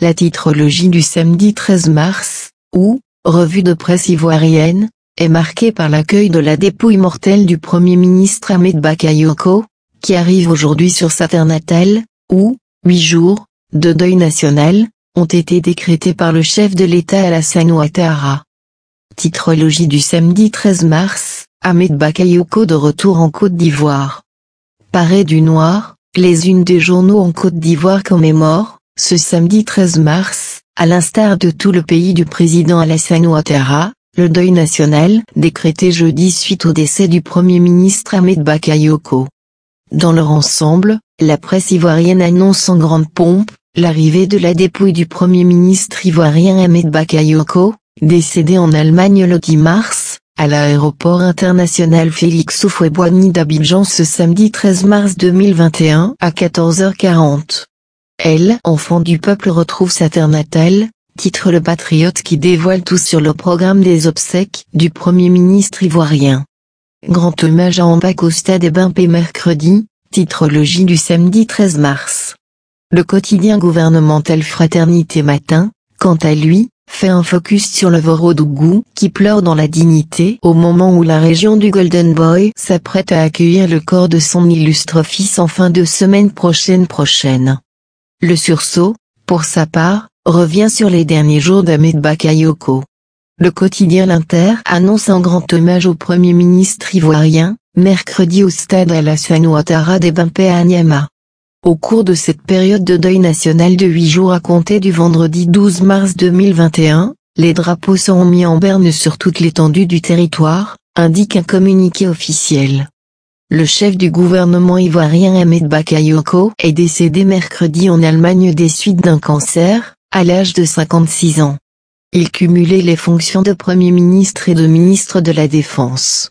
la titrologie du samedi 13 mars, ou, revue de presse ivoirienne, est marquée par l'accueil de la dépouille mortelle du Premier ministre Ahmed Bakayoko, qui arrive aujourd'hui sur sa terre natale, où, huit jours, de deuil national, ont été décrétés par le chef de l'État Alassane Ouattara. Titrologie du samedi 13 mars, Ahmed Bakayoko de retour en Côte d'Ivoire. Paré du noir, les unes des journaux en Côte d'Ivoire commémorent, ce samedi 13 mars, à l'instar de tout le pays du président Alassane Ouattara, le deuil national décrété jeudi suite au décès du Premier ministre Ahmed Bakayoko. Dans leur ensemble, la presse ivoirienne annonce en grande pompe, l'arrivée de la dépouille du Premier ministre ivoirien Ahmed Bakayoko, décédé en Allemagne le 10 mars, à l'aéroport international Félix Houphouët-Boigny d'Abidjan ce samedi 13 mars 2021 à 14h40. Elle, enfant du peuple retrouve sa terre natale, titre Le Patriote qui dévoile tout sur le programme des obsèques du Premier ministre ivoirien. Grand hommage à Amba Costa des Bimpé mercredi, titre logis du samedi 13 mars. Le quotidien gouvernemental Fraternité Matin, quant à lui, fait un focus sur le Vorodougou qui pleure dans la dignité au moment où la région du Golden Boy s'apprête à accueillir le corps de son illustre fils en fin de semaine prochaine prochaine. Le sursaut, pour sa part, revient sur les derniers jours d'Ahmed Bakayoko. Le quotidien L'Inter annonce un grand hommage au Premier ministre ivoirien, mercredi au stade Alassane Ouattara de Bimpé à Niama. Au cours de cette période de deuil national de huit jours à compter du vendredi 12 mars 2021, les drapeaux seront mis en berne sur toute l'étendue du territoire, indique un communiqué officiel. Le chef du gouvernement ivoirien Ahmed Bakayoko est décédé mercredi en Allemagne des suites d'un cancer, à l'âge de 56 ans. Il cumulait les fonctions de Premier ministre et de ministre de la Défense.